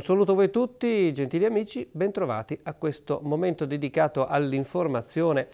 Un saluto a voi tutti, gentili amici, bentrovati a questo momento dedicato all'informazione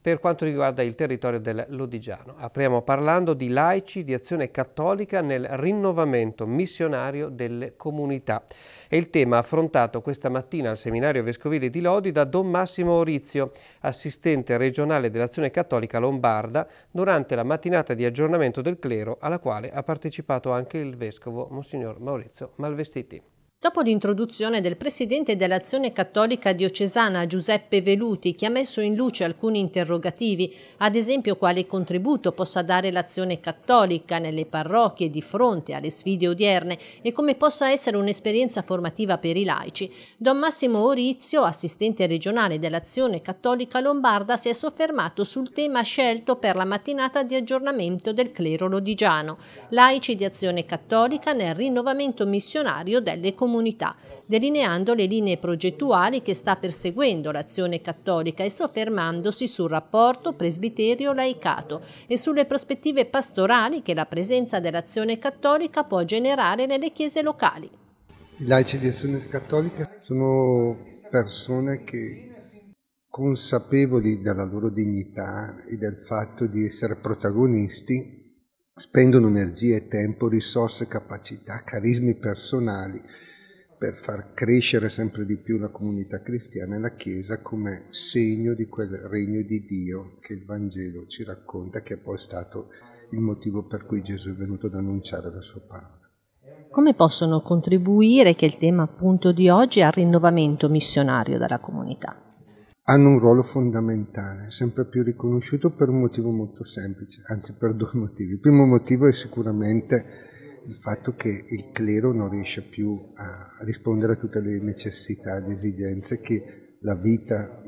per quanto riguarda il territorio del Lodigiano. Apriamo parlando di laici di azione cattolica nel rinnovamento missionario delle comunità. È il tema affrontato questa mattina al seminario vescovile di Lodi da Don Massimo Orizio, assistente regionale dell'azione cattolica lombarda, durante la mattinata di aggiornamento del clero alla quale ha partecipato anche il vescovo Monsignor Maurizio Malvestiti. Dopo l'introduzione del presidente dell'Azione Cattolica Diocesana Giuseppe Veluti, che ha messo in luce alcuni interrogativi, ad esempio quale contributo possa dare l'Azione Cattolica nelle parrocchie di fronte alle sfide odierne e come possa essere un'esperienza formativa per i laici, Don Massimo Orizio, assistente regionale dell'Azione Cattolica Lombarda, si è soffermato sul tema scelto per la mattinata di aggiornamento del clero lodigiano, laici di Azione Cattolica nel rinnovamento missionario delle comunità comunità, delineando le linee progettuali che sta perseguendo l'azione cattolica e soffermandosi sul rapporto presbiterio-laicato e sulle prospettive pastorali che la presenza dell'azione cattolica può generare nelle chiese locali. I laici di azione cattolica sono persone che consapevoli della loro dignità e del fatto di essere protagonisti, spendono energie, tempo, risorse, capacità, carismi personali per far crescere sempre di più la comunità cristiana e la Chiesa come segno di quel regno di Dio che il Vangelo ci racconta, che è poi stato il motivo per cui Gesù è venuto ad annunciare la sua parola. Come possono contribuire, che è il tema appunto di oggi, al rinnovamento missionario della comunità? hanno un ruolo fondamentale, sempre più riconosciuto per un motivo molto semplice, anzi per due motivi. Il primo motivo è sicuramente il fatto che il clero non riesce più a rispondere a tutte le necessità, le esigenze che la vita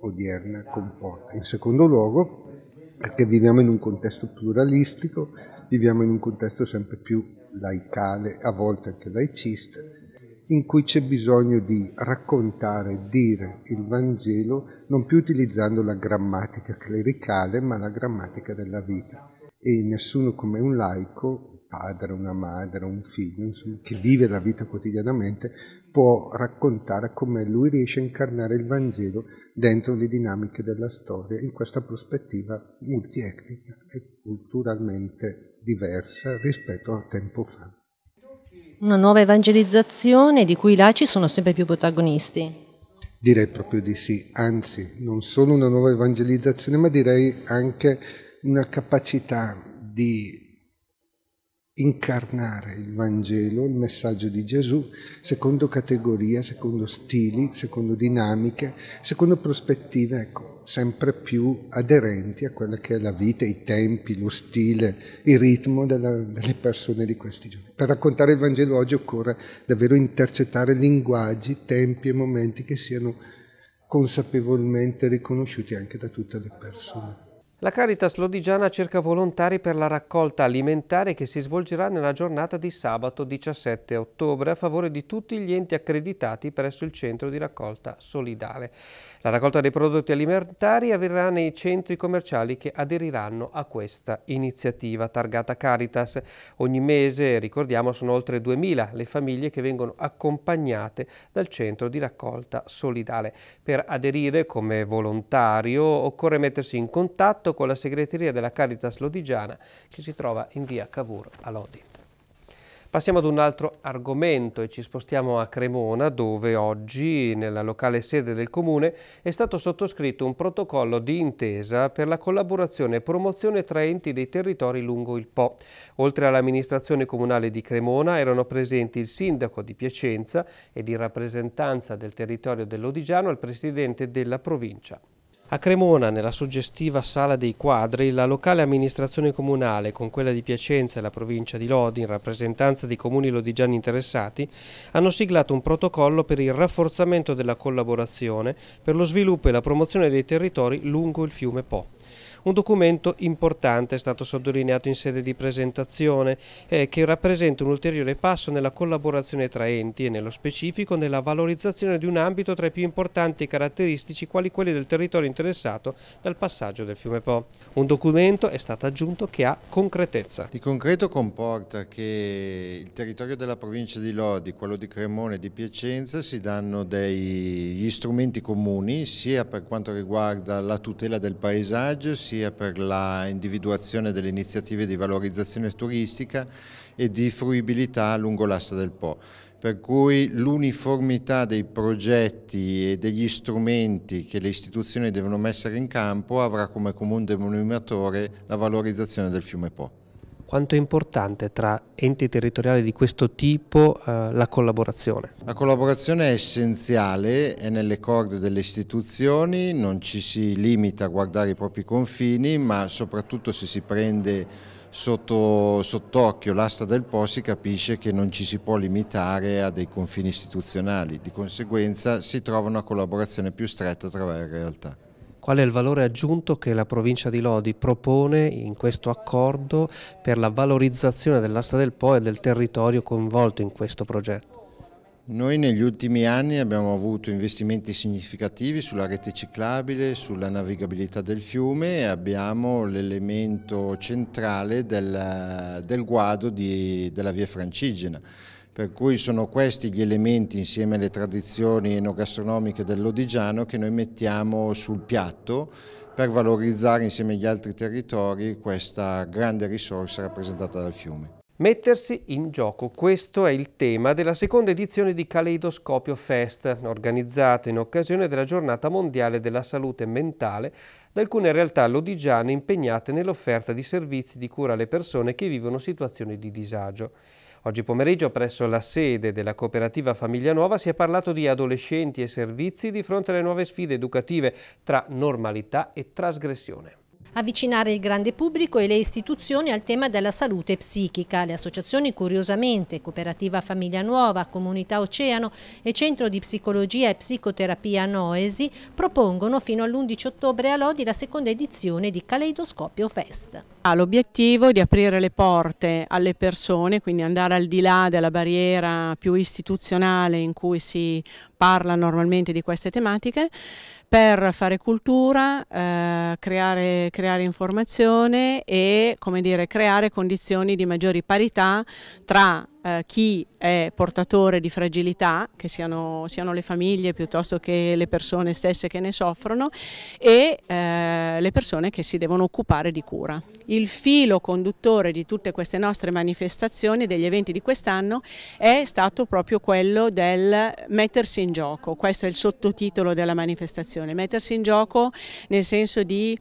odierna comporta. In secondo luogo, perché viviamo in un contesto pluralistico, viviamo in un contesto sempre più laicale, a volte anche laicista, in cui c'è bisogno di raccontare, dire il Vangelo non più utilizzando la grammatica clericale, ma la grammatica della vita. E nessuno come un laico padre, una madre, un figlio, insomma, che vive la vita quotidianamente, può raccontare come lui riesce a incarnare il Vangelo dentro le dinamiche della storia in questa prospettiva multietnica e culturalmente diversa rispetto a tempo fa. Una nuova evangelizzazione di cui i laici sono sempre più protagonisti. Direi proprio di sì, anzi non solo una nuova evangelizzazione, ma direi anche una capacità di incarnare il Vangelo, il messaggio di Gesù, secondo categoria, secondo stili, secondo dinamiche, secondo prospettive, ecco, sempre più aderenti a quella che è la vita, i tempi, lo stile, il ritmo della, delle persone di questi giorni. Per raccontare il Vangelo oggi occorre davvero intercettare linguaggi, tempi e momenti che siano consapevolmente riconosciuti anche da tutte le persone. La Caritas Lodigiana cerca volontari per la raccolta alimentare che si svolgerà nella giornata di sabato 17 ottobre a favore di tutti gli enti accreditati presso il centro di raccolta solidale. La raccolta dei prodotti alimentari avverrà nei centri commerciali che aderiranno a questa iniziativa targata Caritas. Ogni mese, ricordiamo, sono oltre 2.000 le famiglie che vengono accompagnate dal centro di raccolta solidale. Per aderire come volontario occorre mettersi in contatto contatto con la segreteria della Caritas Lodigiana che si trova in via Cavour a Lodi. Passiamo ad un altro argomento e ci spostiamo a Cremona dove oggi nella locale sede del comune è stato sottoscritto un protocollo di intesa per la collaborazione e promozione tra enti dei territori lungo il Po. Oltre all'amministrazione comunale di Cremona erano presenti il sindaco di Piacenza ed in rappresentanza del territorio dell'Odigiano il presidente della provincia. A Cremona, nella suggestiva Sala dei Quadri, la locale amministrazione comunale con quella di Piacenza e la provincia di Lodi, in rappresentanza dei comuni lodigiani interessati, hanno siglato un protocollo per il rafforzamento della collaborazione per lo sviluppo e la promozione dei territori lungo il fiume Po. Un documento importante è stato sottolineato in sede di presentazione eh, che rappresenta un ulteriore passo nella collaborazione tra enti e nello specifico nella valorizzazione di un ambito tra i più importanti e caratteristici quali quelli del territorio interessato dal passaggio del fiume Po. Un documento è stato aggiunto che ha concretezza. Di concreto comporta che il territorio della provincia di Lodi, quello di Cremone e di Piacenza si danno degli strumenti comuni sia per quanto riguarda la tutela del paesaggio sia per l'individuazione delle iniziative di valorizzazione turistica e di fruibilità lungo l'asta del Po. Per cui l'uniformità dei progetti e degli strumenti che le istituzioni devono mettere in campo avrà come comune denominatore la valorizzazione del fiume Po. Quanto è importante tra enti territoriali di questo tipo eh, la collaborazione? La collaborazione è essenziale, è nelle corde delle istituzioni, non ci si limita a guardare i propri confini, ma soprattutto se si prende sotto, sott'occhio l'asta del Po si capisce che non ci si può limitare a dei confini istituzionali, di conseguenza si trova una collaborazione più stretta tra varie realtà. Qual è il valore aggiunto che la provincia di Lodi propone in questo accordo per la valorizzazione dell'asta del Po e del territorio coinvolto in questo progetto? Noi negli ultimi anni abbiamo avuto investimenti significativi sulla rete ciclabile, sulla navigabilità del fiume e abbiamo l'elemento centrale del, del guado di, della via francigena. Per cui sono questi gli elementi insieme alle tradizioni enogastronomiche dell'Odigiano che noi mettiamo sul piatto per valorizzare insieme agli altri territori questa grande risorsa rappresentata dal fiume. Mettersi in gioco, questo è il tema della seconda edizione di Caleidoscopio Fest, organizzata in occasione della giornata mondiale della salute mentale da alcune realtà lodigiane impegnate nell'offerta di servizi di cura alle persone che vivono situazioni di disagio. Oggi pomeriggio presso la sede della cooperativa Famiglia Nuova si è parlato di adolescenti e servizi di fronte alle nuove sfide educative tra normalità e trasgressione avvicinare il grande pubblico e le istituzioni al tema della salute psichica. Le associazioni Curiosamente, Cooperativa Famiglia Nuova, Comunità Oceano e Centro di Psicologia e Psicoterapia Noesi propongono fino all'11 ottobre a Lodi la seconda edizione di Caleidoscopio Fest. Ha ah, l'obiettivo di aprire le porte alle persone, quindi andare al di là della barriera più istituzionale in cui si parla normalmente di queste tematiche, per fare cultura, eh, creare, creare, informazione e come dire, creare condizioni di maggiori parità tra eh, chi è portatore di fragilità, che siano, siano, le famiglie piuttosto che le persone stesse che ne soffrono e eh, le persone che si devono occupare di cura. Il filo conduttore di tutte queste nostre manifestazioni, degli eventi di quest'anno, è stato proprio quello del mettersi in gioco, questo è il sottotitolo della manifestazione, mettersi in gioco nel senso di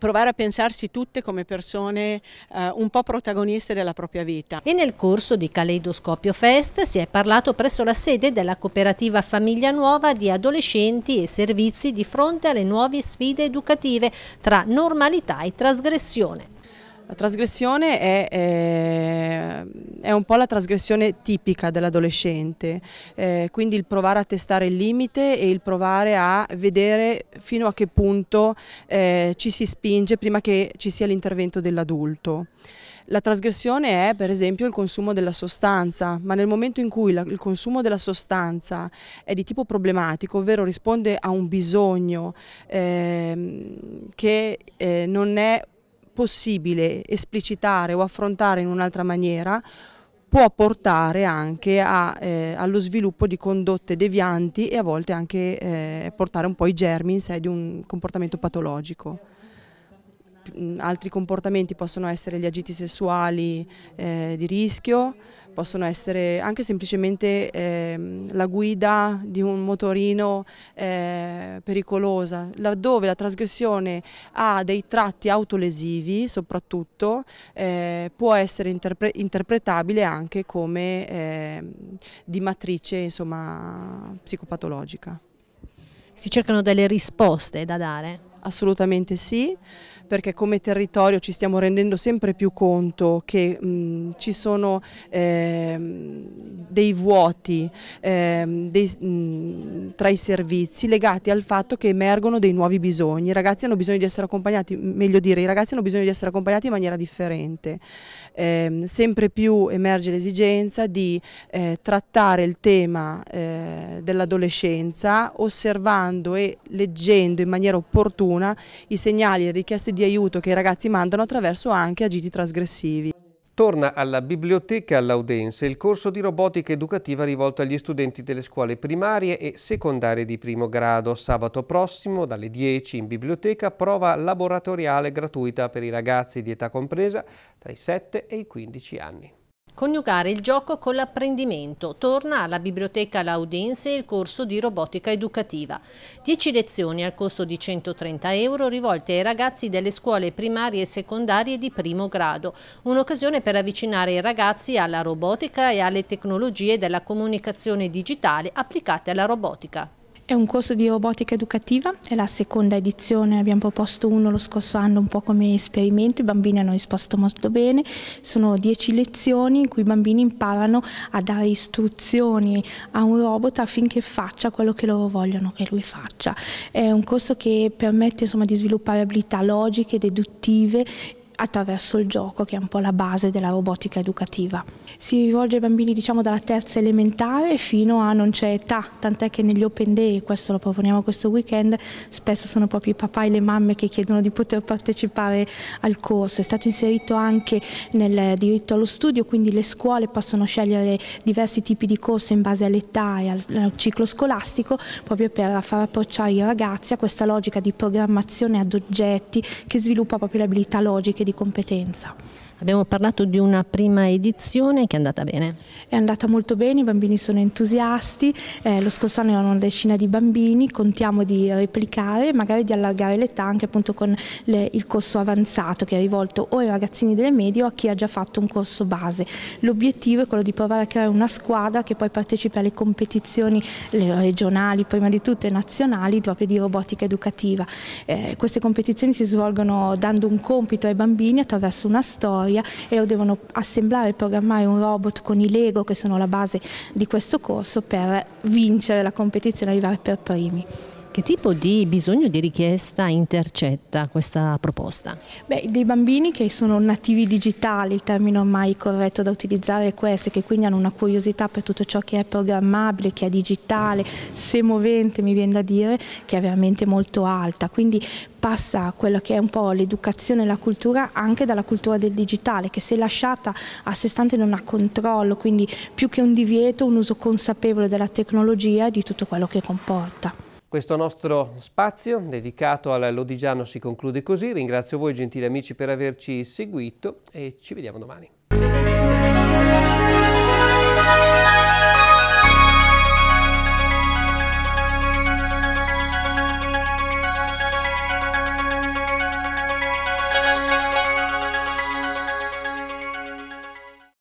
provare a pensarsi tutte come persone eh, un po' protagoniste della propria vita. E nel corso di Caleidoscopio Fest si è parlato presso la sede della cooperativa Famiglia Nuova di adolescenti e servizi di fronte alle nuove sfide educative tra normalità e trasgressione. La trasgressione è, è, è, un po' la trasgressione tipica dell'adolescente, eh, quindi il provare a testare il limite e il provare a vedere fino a che punto eh, ci si spinge prima che ci sia l'intervento dell'adulto. La trasgressione è per esempio il consumo della sostanza, ma nel momento in cui la, il consumo della sostanza è di tipo problematico, ovvero risponde a un bisogno ehm, eh, che non è possibile esplicitare o affrontare in un'altra maniera può portare anche a, eh, allo sviluppo di condotte devianti e a volte anche eh, portare un po' i germi in sé di un comportamento patologico altri comportamenti possono essere gli agiti sessuali eh, di rischio, possono essere anche semplicemente eh, la guida di un motorino eh, pericolosa, laddove la trasgressione ha dei tratti autolesivi soprattutto eh, può essere interpre interpretabile anche come ehm, di matrice insomma, psicopatologica. Si cercano delle risposte da dare? Assolutamente sì, perché come territorio ci stiamo rendendo sempre più conto che mh, ci sono eh, dei vuoti eh, dei, mh, tra i servizi legati al fatto che emergono dei nuovi bisogni. I ragazzi hanno bisogno di essere accompagnati, meglio dire, i ragazzi hanno bisogno di essere accompagnati in maniera differente. Eh, sempre più emerge l'esigenza di eh, trattare il tema eh, dell'adolescenza osservando e leggendo in maniera opportuna fortuna i segnali e le richieste di aiuto che i ragazzi mandano attraverso anche agiti trasgressivi. Torna alla Biblioteca all'Audense il corso di robotica educativa rivolto agli studenti delle scuole primarie e secondarie di primo grado. Sabato prossimo, dalle 10 in biblioteca, prova laboratoriale gratuita per i ragazzi di età compresa tra i 7 e i 15 anni. Coniugare il gioco con l'apprendimento. Torna alla Biblioteca Laudense il corso di robotica educativa. 10 lezioni al costo di 130 euro rivolte ai ragazzi delle scuole primarie e secondarie di primo grado. Un'occasione per avvicinare i ragazzi alla robotica e alle tecnologie della comunicazione digitale applicate alla robotica. È un corso di robotica educativa, è la seconda edizione, abbiamo proposto uno lo scorso anno un po' come esperimento, i bambini hanno risposto molto bene, sono dieci lezioni in cui i bambini imparano a dare istruzioni a un robot affinché faccia quello che loro vogliono che lui faccia. È un corso che permette insomma, di sviluppare abilità logiche, deduttive attraverso il gioco che è un po' la base della robotica educativa. Si rivolge ai bambini diciamo dalla terza elementare fino a non c'è età, tant'è che negli open day, questo lo proponiamo questo weekend, spesso sono proprio i papà e le mamme che chiedono di poter partecipare al corso. È stato inserito anche nel diritto allo studio, quindi le scuole possono scegliere diversi tipi di corso in base all'età e al, al ciclo scolastico proprio per far approcciare i ragazzi a questa logica di programmazione ad oggetti che sviluppa proprio le abilità logiche di competenza. Abbiamo parlato di una prima edizione che è andata bene. È andata molto bene, i bambini sono entusiasti, eh, lo scorso anno erano una decina di bambini, contiamo di replicare, magari di allargare l'età anche appunto con le, il corso avanzato che è rivolto o ai ragazzini delle medie o a chi ha già fatto un corso base. L'obiettivo è quello di provare a creare una squadra che poi partecipi alle competizioni le regionali, prima di tutto e nazionali, proprio di robotica educativa. Eh, queste competizioni si svolgono dando un compito ai bambini attraverso una storia storia e lo devono assemblare e programmare un robot con i Lego che sono la base di questo corso per vincere la competizione e arrivare per primi. Che tipo di bisogno di richiesta intercetta questa proposta? Beh, dei bambini che sono nativi digitali, il termine ormai corretto da utilizzare è questo, che quindi hanno una curiosità per tutto ciò che è programmabile, che è digitale, semovente mi viene da dire, che è veramente molto alta. Quindi passa quello che è un po' l'educazione e la cultura anche dalla cultura del digitale, che se lasciata a sé stante non ha controllo, quindi più che un divieto, un uso consapevole della tecnologia e di tutto quello che comporta. Questo nostro spazio dedicato all'Odigiano si conclude così. Ringrazio voi gentili amici per averci seguito e ci vediamo domani.